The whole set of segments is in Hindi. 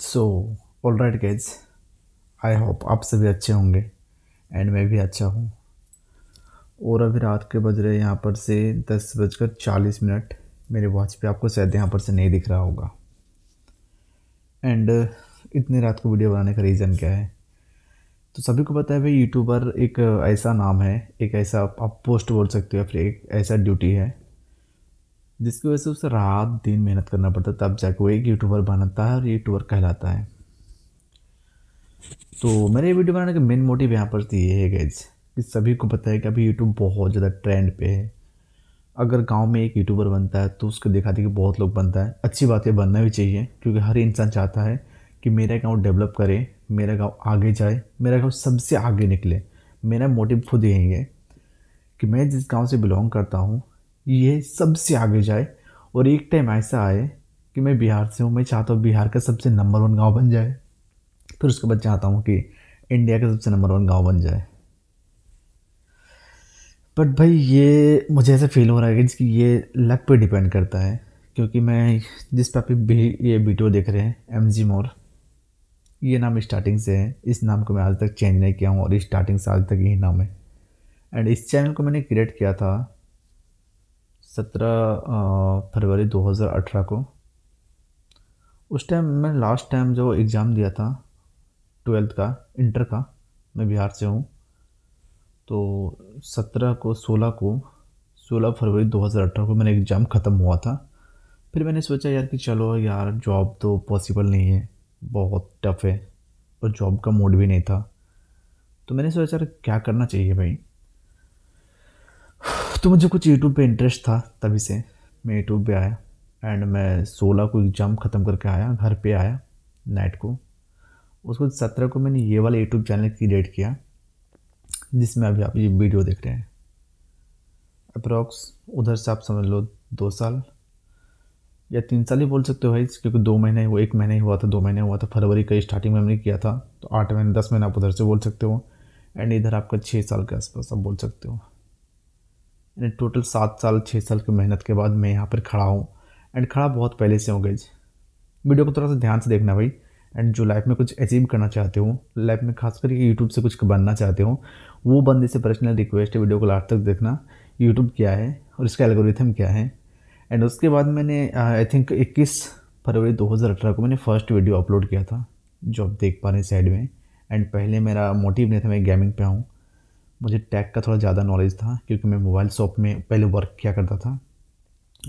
so all right guys I hope आप सभी अच्छे होंगे एंड मैं भी अच्छा हूँ और अभी रात के बज रहे यहाँ पर से दस बजकर चालीस मिनट मेरे वॉच पे आपको शायद यहाँ पर से नहीं दिख रहा होगा एंड uh, इतनी रात को वीडियो बनाने का रीज़न क्या है तो सभी को पता है भाई यूट्यूबर एक ऐसा नाम है एक ऐसा आप पोस्ट बोल सकते हो या फिर एक ऐसा ड्यूटी है जिसकी वजह से उसे रात दिन मेहनत करना पड़ता है तब जाके वो एक यूट्यूबर बनाता है और यूट्यूबर कहलाता है तो मेरे वीडियो बनाने का मेन मोटिव यहाँ पर ये है गैज कि सभी को पता है कि अभी यूट्यूब बहुत ज़्यादा ट्रेंड पे है अगर गांव में एक यूट्यूबर बनता है तो उसको दिखा कि बहुत लोग बनता है अच्छी बात है बनना भी चाहिए क्योंकि हर इंसान चाहता है कि मेरा गांव डेवलप करे मेरा गांव आगे जाए मेरा गांव सबसे आगे निकले मेरा मोटिव खुद यही है कि मैं जिस गांव से बिलोंग करता हूँ ये सबसे आगे जाए और एक टाइम ऐसा आए कि मैं बिहार से हूँ मैं चाहता हूँ बिहार का सबसे नंबर वन गाँव बन जाए फिर उसके बाद चाहता हूँ कि इंडिया का सबसे नंबर वन गाँव बन जाए बट भाई ये मुझे ऐसा फील हो रहा है कि ये लक पे डिपेंड करता है क्योंकि मैं जिस पर भी ये वीडियो देख रहे हैं एम जी मोर ये नाम स्टार्टिंग से है इस नाम को मैं आज तक चेंज नहीं किया हूँ और स्टार्टिंग से आज तक यही नाम है एंड इस चैनल को मैंने क्रिएट किया था सत्रह फरवरी 2018 को उस टाइम मैं लास्ट टाइम जो एग्ज़ाम दिया था ट्वेल्थ का इंटर का मैं बिहार से हूँ तो सत्रह को सोलह को सोलह फरवरी 2018 को मेरा एग्ज़ाम ख़त्म हुआ था फिर मैंने सोचा यार कि चलो यार जॉब तो पॉसिबल नहीं है बहुत टफ़ है और जॉब का मूड भी नहीं था तो मैंने सोचा क्या करना चाहिए भाई तो मुझे कुछ यूट्यूब पे इंटरेस्ट था तभी से मैं यूट्यूब पे आया एंड मैं सोलह को एग्ज़ाम ख़त्म करके आया घर पे आया नाइट को उसको सत्रह को मैंने ये वाला यूट्यूब चैनल क्रिएट किया जिसमें अभी आप ये वीडियो देख रहे हैं अप्रॉक्स उधर से आप समझ लो दो साल या तीन साल ही बोल सकते हो भाई क्योंकि दो महीने वो एक महीने ही हुआ था दो महीने हुआ था फरवरी का स्टार्टिंग में हमने किया था तो आठ महीने दस महीने आप उधर से बोल सकते हो एंड इधर आपका छः साल के आसपास आप बोल सकते हो यानी टोटल सात साल छः साल की मेहनत के बाद मैं यहाँ पर खड़ा हूँ एंड खड़ा बहुत पहले से हूँ गई वीडियो को थोड़ा सा ध्यान से देखना भाई एंड जो लाइफ में कुछ अचीव करना चाहते हो लाइफ में खास करके यूट्यूब से कुछ बनना चाहते हो वो बंदे से पर्सनल रिक्वेस्ट है वीडियो को लास्ट तक देखना यूट्यूब क्या है और इसका एल्गोरिथम क्या है एंड उसके बाद मैंने आई थिंक 21 फरवरी 2018 को मैंने फर्स्ट वीडियो अपलोड किया था जो आप देख पा रहे हैं साइड में एंड पहले मेरा मोटिव नहीं था मैं गेमिंग पे आऊँ मुझे टैग का थोड़ा ज़्यादा नॉलेज था क्योंकि मैं मोबाइल शॉप में पहले वर्क किया करता था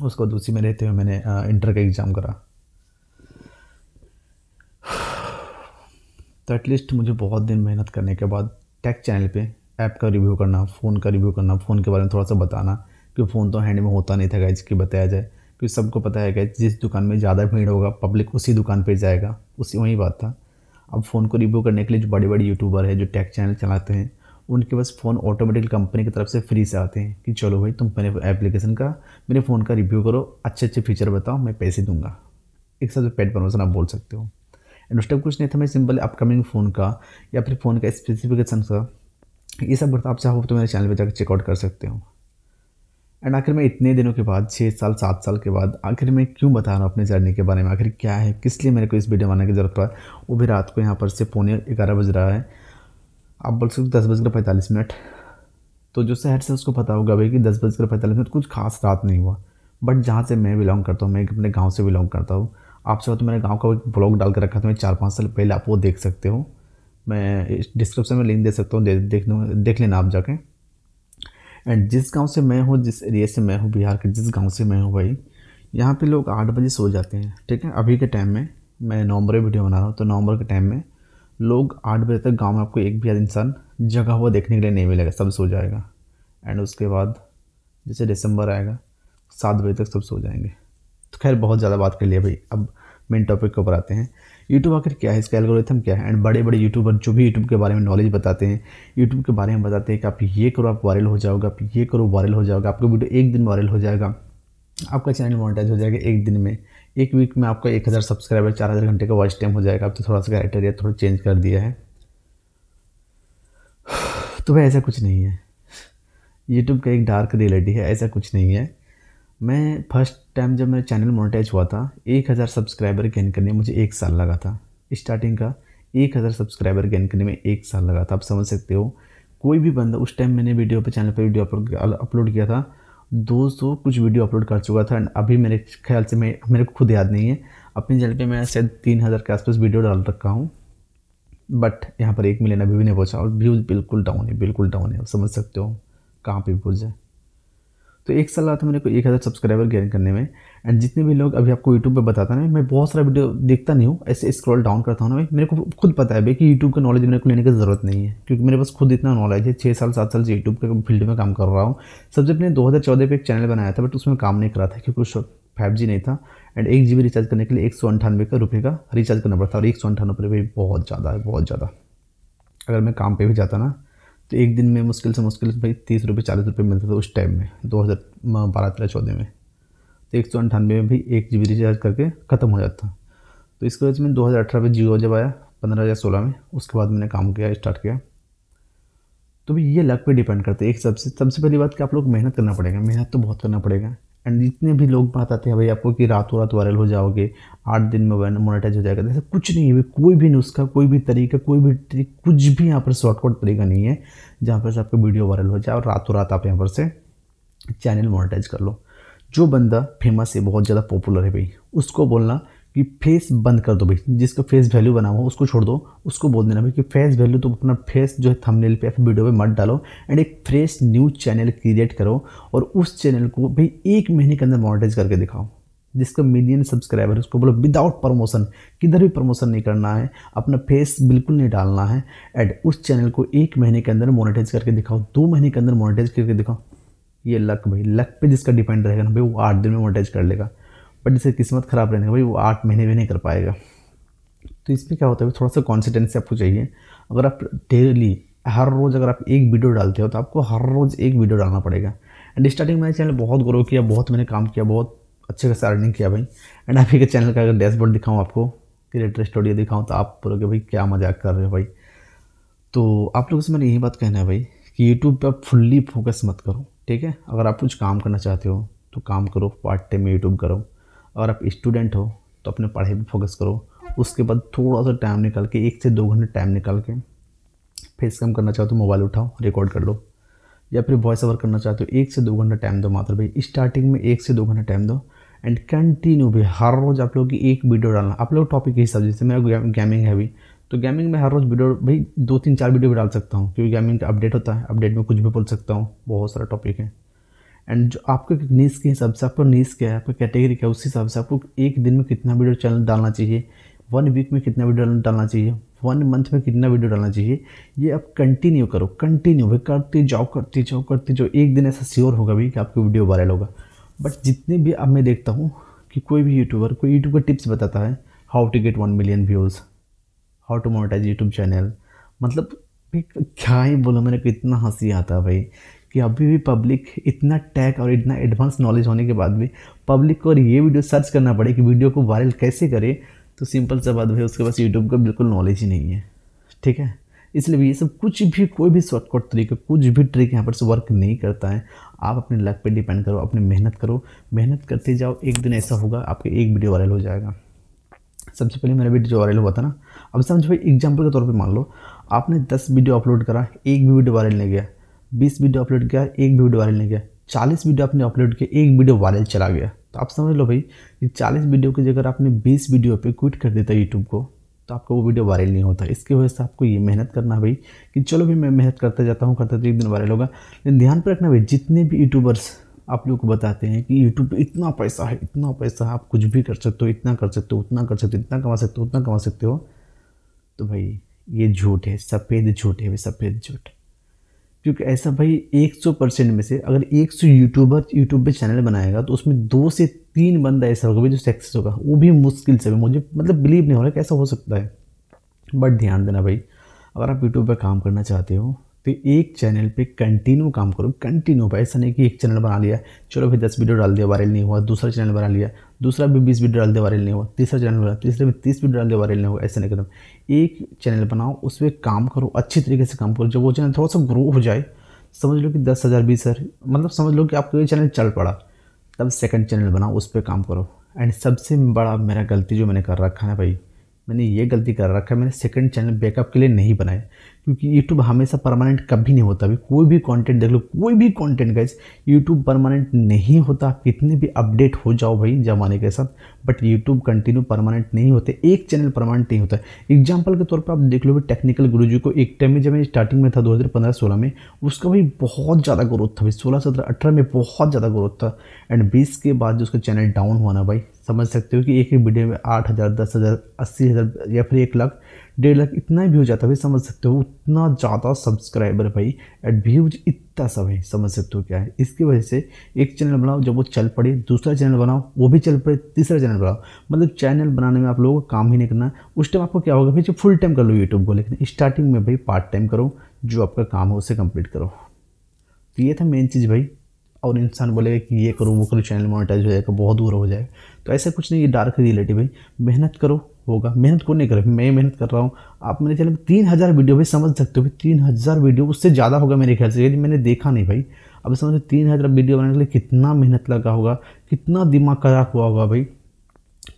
उसको दूसरी में रहते हुए मैंने इंटर का एग्ज़ाम करा तो एटलीस्ट मुझे बहुत दिन मेहनत करने के बाद टेक चैनल पे ऐप का रिव्यू करना फ़ोन का रिव्यू करना फ़ोन के बारे में थोड़ा सा बताना कि फ़ोन तो हैंड में होता नहीं था गैज कि बताया जाए क्योंकि सबको पता है गैज जिस दुकान में ज़्यादा भीड़ होगा पब्लिक उसी दुकान पर जाएगा उसी वही बात था अब फ़ोन को रिव्यू करने के लिए जो बड़े बड़े यूट्यूबर है जो टैक चैनल चलाते हैं उनके पास फ़ोन ऑटोमेटिक कंपनी की तरफ से फ्री से आते हैं कि चलो भाई तुम मेरे एप्लीकेशन का मेरे फ़ोन का रिव्यू करो अच्छे अच्छे फीचर बताओ मैं पैसे दूंगा एक साथ पेड प्रमोशन आप बोल सकते हो एंड उस टाइम कुछ नहीं था मैं सिंपल अपकमिंग फ़ोन का या फिर फ़ोन का स्पेसिफिकेशन का ये सब आप चाहो तो मेरे चैनल पर जाकर चेकआउट कर सकते हो एंड आखिर मैं इतने दिनों के बाद छः साल सात साल के बाद आखिर मैं क्यों बता रहा हूँ अपने जर्नी के बारे में आखिर क्या है किस लिए मेरे को इस वीडियो बनाने की ज़रूरत पड़ा वो भी रात को यहाँ पर से पौने ग्यारह बज रहा है आप बोल सकते हो दस बजकर पैंतालीस मिनट तो जो शहर से उसको पता होगा भाई कि दस बजकर पैंतालीस मिनट कुछ खास रात नहीं हुआ बट जहाँ से मैं बिलोंग करता हूँ मैं अपने गाँव से बिलोंग करता हूँ आपसे तो मैंने गाँव का एक ब्लॉग डाल कर रखा था मैं चार पाँच साल पहले आप वो देख सकते हो मैं डिस्क्रिप्शन में लिंक दे सकता हूँ दे, देख देख लेना आप जाके एंड जिस गांव से मैं हूँ जिस एरिया से मैं हूँ बिहार के जिस गांव से मैं हूँ भाई यहाँ पे लोग आठ बजे सो जाते हैं ठीक है अभी के टाइम में मैं नवंबर में वीडियो बना रहा हूँ तो नवंबर के टाइम में लोग आठ बजे तक गांव में आपको एक भी इंसान जगा हुआ देखने के लिए नहीं मिलेगा सब सो जाएगा एंड उसके बाद जैसे दिसंबर आएगा सात बजे तक सब सो जाएंगे तो खैर बहुत ज़्यादा बात कर लिया भाई अब मेन टॉपिक के ऊपर आते हैं यूट्यूब आखिर क्या है इसका एल्गोरिथम क्या है एंड बड़े बड़े यूट्यूबर जो भी यूट्यूब के बारे में नॉलेज बताते हैं यूट्यूब के बारे में बताते हैं कि आप ये करो आप वायरल हो जाओगे आप ये करो वायरल हो जाओगे आपका वीडियो एक दिन वायरल हो जाएगा आपका चैनल मोनेटाइज हो जाएगा एक दिन में एक वीक में आपका एक हज़ार सब्सक्राइबर चार हज़ार घंटे का वॉच टाइम हो जाएगा आप तो थोड़ा सा क्राइटेरिया थोड़ा चेंज कर दिया है तो भाई ऐसा कुछ नहीं है यूट्यूब का एक डार्क रियलिटी है ऐसा कुछ नहीं है मैं फर्स्ट टाइम जब मेरा चैनल मोनिटाइज हुआ था एक हज़ार सब्सक्राइबर गेन करने में मुझे एक साल लगा था स्टार्टिंग का एक हज़ार सब्सक्राइबर गेन करने में एक साल लगा था आप समझ सकते हो कोई भी बंदा उस टाइम मैंने वीडियो पर चैनल पर वीडियो अपलोड किया था सौ तो कुछ वीडियो अपलोड कर चुका था एंड अभी मेरे ख्याल से मैं मेरे को खुद याद नहीं है अपने चैनल पे मैं शायद तीन हज़ार के आसपास वीडियो डाल रखा हूँ बट यहाँ पर एक मिलियन अभी भी नहीं पहुँचा और व्यूज़ बिल्कुल डाउन है बिल्कुल डाउन है समझ सकते हो कहाँ पर व्यूज़ है तो एक साल रहा था मेरे को एक हज़ार सब्सक्राइबर गेन करने में एंड जितने भी लोग अभी आपको यूट्यूब पे बताता ना मैं बहुत सारा वीडियो देखता नहीं हूँ ऐसे स्क्रॉल डाउन करता हूँ ना मेरे को खुद पता है भाई कि यूट्यूब का नॉलेज मेरे को लेने की ज़रूरत नहीं है क्योंकि मेरे पास खुद इतना नॉलेज है छः साल सात साल से यूट्यूब के फील्ड में काम कर रहा हूँ सबसे अपने दो हज़ार पे एक चैनल बनाया था बट उसमें काम नहीं करा था क्योंकि उस फाइव जी नहीं था एंड एक जी रिचार्ज करने के लिए एक सौ अंठानवे का रुपये का रिचार्ज करना पड़ता और एक सौ अंठानवे रुपये बहुत ज़्यादा है बहुत ज़्यादा अगर मैं काम पर भी जाता ना तो एक दिन में मुश्किल से मुश्किल भाई तीस रुपये चालीस रुपये मिलते थे उस टाइम में दो हज़ार बारह तेरह चौदह में तो एक सौ अंठानवे में भी एक जी बी रिचार्ज करके ख़त्म हो जाता तो इसके वजह से मैंने दो हज़ार अठारह में जियो जब आया पंद्रह हज़ार सोलह में उसके बाद मैंने काम किया स्टार्ट किया तो भाई ये लक पे डिपेंड करते है एक सबसे सबसे पहली बात कि आप लोग मेहनत करना पड़ेगा मेहनत तो बहुत करना पड़ेगा एंड जितने भी लोग बात आते हैं भाई आपको कि रातों रात वायरल हो जाओगे आठ दिन में मोनिटाइज हो जाएगा ऐसा कुछ नहीं है कोई भी नुस्खा कोई भी तरीका कोई भी ट्रिक कुछ भी यहाँ पर शॉर्टकट तरीका नहीं है जहाँ पर से आपका वीडियो वायरल हो जाए और रातों रात आप यहाँ पर से चैनल मोनिटाइज कर लो जो बंदा फेमस है बहुत ज़्यादा पॉपुलर है भाई उसको बोलना कि फेस बंद कर दो भाई जिसका फेस वैल्यू बना हुआ उसको छोड़ दो उसको बोल देना भाई कि फेस वैल्यू तो अपना फेस जो है थंबनेल पे वीडियो पे मत डालो एंड एक फ्रेश न्यू चैनल क्रिएट करो और उस चैनल को भाई एक महीने के अंदर मोनिटाइज करके दिखाओ जिसका मिलियन सब्सक्राइबर है उसको बोलो विदाउट प्रमोशन किधर भी प्रमोशन नहीं करना है अपना फेस बिल्कुल नहीं डालना है एंड उस चैनल को एक महीने के अंदर मोनिटाइज करके दिखाओ दो महीने के अंदर मोनिटाइज करके दिखाओ ये लक भाई लक पे जिसका डिपेंड रहेगा ना भाई वो आठ दिन में मोनिटाइज कर लेगा बट जिससे किस्मत ख़राब रहने का भाई वो आठ महीने भी नहीं कर पाएगा तो इसमें क्या होता है थोड़ा सा कॉन्सिटेंसी आपको चाहिए अगर आप डेली हर रोज़ अगर आप एक वीडियो डालते हो तो आपको हर रोज़ एक वीडियो डालना पड़ेगा एंड स्टार्टिंग मैंने चैनल बहुत ग्रो किया बहुत मैंने काम किया बहुत अच्छे खासा अर्निंग किया भाई एंड आप के चैनल का अगर डैशबोर्ड दिखाऊँ आपको क्रिएटर स्टोडियो दिखाऊँ तो आप बोलोगे भाई क्या मजाक कर रहे हो भाई तो आप लोगों से मैंने यही बात कहना है भाई कि यूट्यूब पर फुल्ली फोकस मत करो ठीक है अगर आप कुछ काम करना चाहते हो तो काम करो पार्ट टाइम यूट्यूब करो अगर आप स्टूडेंट हो तो अपने पढ़ाई पर फोकस करो उसके बाद थोड़ा सा टाइम निकाल के एक से दो घंटे टाइम निकाल के फेस कम करना चाहो तो मोबाइल उठाओ रिकॉर्ड कर लो या फिर वॉइस ओवर करना चाहते हो तो एक से दो घंटा टाइम दो मात्र भाई स्टार्टिंग में एक से दो घंटा टाइम दो एंड कंटिन्यू भी हर रोज़ आप लोग की एक वीडियो डालना आप लोग टॉपिक के हिसाब से जैसे मेरा गेमिंग है भी तो गेमिंग में हर रोज़ वीडियो भाई दो तीन चार वीडियो भी डाल सकता हूँ क्योंकि गेमिंग का अपडेट होता है अपडेट में कुछ भी बोल सकता हूँ बहुत सारा टॉपिक है एंड जो आपके नीस के हिसाब से आपका नीस क्या है आपका कैटेगरी क्या है उस हिसाब से आपको एक दिन में कितना वीडियो चैनल डालना चाहिए वन वीक में कितना वीडियो डालना चाहिए वन मंथ में कितना वीडियो डालना चाहिए ये आप कंटिन्यू करो कंटिन्यू भाई करते जाओ करते जाओ करते जाओ एक दिन ऐसा श्योर होगा भी कि आपकी वीडियो वायरल होगा बट जितने भी अब मैं देखता हूँ कि कोई भी यूट्यूबर कोई यूट्यूब का टिप्स बताता है how to get one million views how to monetize YouTube channel मतलब क्या ही बोलो मेरे को इतना हंसी आता है भाई कि अभी भी पब्लिक इतना टैग और इतना एडवांस नॉलेज होने के बाद भी पब्लिक को और ये वीडियो सर्च करना पड़े कि वीडियो को वायरल कैसे करें तो सिंपल सा बात भाई उसके पास यूट्यूब का बिल्कुल नॉलेज ही नहीं है ठीक है इसलिए ये सब कुछ भी कोई भी शॉर्टकट तरीका कुछ भी ट्रिक यहाँ पर से वर्क नहीं करता है आप अपने लक पे डिपेंड करो अपनी मेहनत करो मेहनत करते जाओ एक दिन ऐसा होगा आपके एक वीडियो वायरल हो जाएगा सबसे पहले मेरा वीडियो जो वायरल हुआ था ना अब समझो एग्जाम्पल के तौर पर मान लो आपने दस वीडियो अपलोड करा एक भी वीडियो वायरल नहीं गया बीस वीडियो अपलोड किया एक भी वीडियो वायरल नहीं गया चालीस वीडियो आपने अपलोड किया एक वीडियो वायरल चला गया तो आप समझ लो भाई कि चालीस वीडियो की जगह आपने बीस वीडियो पर क्विट कर देता यूट्यूब को तो आपका वो वीडियो वायरल नहीं होता इसकी वजह से आपको ये मेहनत करना भाई कि चलो भी मैं मेहनत करता जाता हूँ करता तो एक दिन वायरल होगा लेकिन ध्यान पर रखना भाई जितने भी यूट्यूबर्स आप लोग को बताते हैं कि यूट्यूब पे इतना पैसा है इतना पैसा है आप कुछ भी कर सकते हो इतना कर सकते हो उतना कर सकते हो इतना कमा सकते हो उतना कमा सकते हो तो भाई ये झूठ है सफ़ेद झूठ है भाई सफ़ेद झूठ क्योंकि ऐसा भाई 100 परसेंट में से अगर 100 यूट्यूबर यूट्यूब पे चैनल बनाएगा तो उसमें दो से तीन बंदा ऐसा होगा भाई जो सक्सेस होगा वो भी मुश्किल से मुझे मतलब बिलीव नहीं हो रहा कैसा हो सकता है बट ध्यान देना भाई अगर आप यूट्यूब पर काम करना चाहते हो तो एक चैनल पे कंटिन्यू काम करो कंटिन्यू भाई ऐसा नहीं कि एक चैनल बना लिया चलो भाई दस वीडियो डाल दिया वायरल नहीं हुआ दूसरा चैनल बना लिया दूसरा भी बीस वीडियो डाल दिया वायरल नहीं हुआ तीसरा चैनल बना तीसरे में तीस वीडियो डाल दिया वायरल नहीं हुआ ऐसा नहीं करो एक चैनल बनाओ उस पर काम करो अच्छी तरीके से काम करो जब वो चैनल थोड़ा सा ग्रो हो जाए समझ लो कि दस हज़ार बीस हज़ार मतलब समझ लो कि आपका ये चैनल चल पड़ा तब सेकंड चैनल बनाओ उस पर काम करो एंड सबसे बड़ा मेरा गलती जो मैंने कर रखा है भाई मैंने ये गलती कर रखा है मैंने सेकंड चैनल बैकअप के लिए नहीं बनाया क्योंकि यूट्यूब हमेशा परमानेंट कभी नहीं होता अभी कोई भी कंटेंट देख लो कोई भी कंटेंट गाइज यूट्यूब परमानेंट नहीं होता कितने भी अपडेट हो जाओ भाई जमाने के साथ बट यूट्यूब कंटिन्यू परमानेंट नहीं होते एक चैनल परमानेंट नहीं होता एग्जाम्पल के तौर पर आप देख लो भाई टेक्निकल गुरु को एक टाइम में जब मैं स्टार्टिंग में था दो हज़ार में उसका भाई बहुत ज़्यादा ग्रोथ था भाई सोलह सत्रह अठारह में बहुत ज़्यादा ग्रोथ था एंड बीस के बाद जो उसका चैनल डाउन हुआ ना भाई समझ सकते हो कि एक ही वीडियो में आठ हज़ार दस हज़ार अस्सी हज़ार या फिर एक लाख डेढ़ लाख इतना व्यूज आता है भाई समझ सकते हो उतना ज़्यादा सब्सक्राइबर भाई एट व्यूज इतना सा भाई समझ सकते हो क्या है इसकी वजह से एक चैनल बनाओ जब वो चल पड़े दूसरा चैनल बनाओ वो भी चल पड़े तीसरा चैनल बनाओ मतलब चैनल बनाने में आप लोगों को काम ही नहीं करना उस टाइम आपको क्या होगा भाई जो फुल टाइम कर लो यूट्यूब को लेकिन स्टार्टिंग में भाई पार्ट टाइम करो जो आपका काम हो उसे कंप्लीट करो तो ये था मेन चीज़ भाई और इंसान बोलेगा कि ये करो वो करो चैनल मोनेटाइज हो जाएगा बहुत दूर हो जाएगा तो ऐसा कुछ नहीं ये डार्क रिलेटिव भाई मेहनत करो होगा मेहनत को नहीं कर मैं मेहनत कर रहा हूँ आप मेरे चैनल पर तीन हज़ार वीडियो भी समझ सकते हो तीन हज़ार वीडियो उससे ज़्यादा होगा मेरे ख्याल से यदि मैंने देखा नहीं भाई अब समझो तीन हज़ार वीडियो बनाने के लिए कितना मेहनत लगा होगा कितना दिमाग खराब हुआ होगा भाई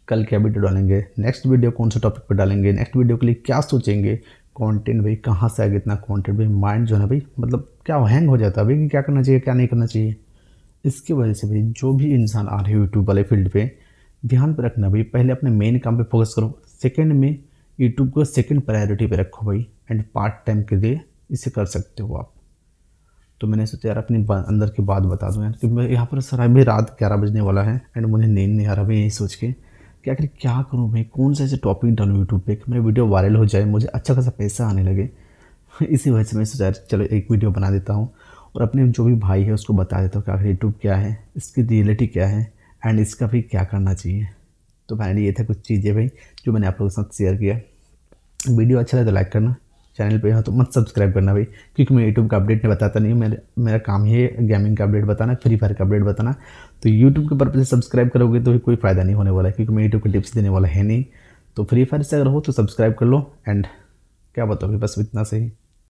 कल क्या वीडियो डालेंगे नेक्स्ट वीडियो कौन से टॉपिक पर डालेंगे नेक्स्ट वीडियो के लिए क्या सोचेंगे कंटेंट भाई कहाँ से आएगा इतना कंटेंट भाई माइंड जो है भाई मतलब क्या हैंग हो जाता है भाई कि क्या करना चाहिए क्या नहीं करना चाहिए इसकी वजह से भाई जो भी इंसान आ रहे यूट्यूब वाले फील्ड पर ध्यान पर रखना भाई पहले अपने मेन काम पे फोकस करो सेकंड में यूट्यूब को सेकंड प्रायोरिटी पे रखो भाई एंड पार्ट टाइम के लिए इसे कर सकते हो आप तो मैंने सोचा यार अपनी अंदर की बात बता दूँ यार क्योंकि यहाँ पर सर अभी रात ग्यारह बजने वाला है एंड मुझे नींद नहीं आ रहा भाई यही सोच के कि आखिर क्या करूँ भाई कौन सा ऐसे टॉपिक डालूँ यूट्यूब पर कि मेरा वीडियो वायरल हो जाए मुझे अच्छा खासा पैसा आने लगे इसी वजह से मैं सोचा चलो एक वीडियो बना देता हूँ और अपने जो भी भाई है उसको बता देता हूँ कि आखिर यूट्यूब क्या है इसकी रियलिटी क्या है एंड इसका भी क्या करना चाहिए तो फाइनली ये था कुछ चीज़ें भाई जो मैंने आप लोगों के साथ शेयर किया वीडियो अच्छा लगे तो लाइक करना चैनल पे हो तो मत सब्सक्राइब करना भाई क्योंकि मैं यूट्यूब का अपडेट नहीं बताता नहीं मेरे मेरा काम ही है गेमिंग का अपडेट बताना फ्री फायर का अपडेट बताना तो यूट्यूब के पर्पज से सब्सक्राइब करोगे तो भी कोई फ़ायदा नहीं होने वाला है क्योंकि मैं यूट्यूब के टिप्स देने वाला है नहीं तो फ्री फायर से अगर हो तो सब्सक्राइब कर लो एंड क्या बताओगे बस इतना सही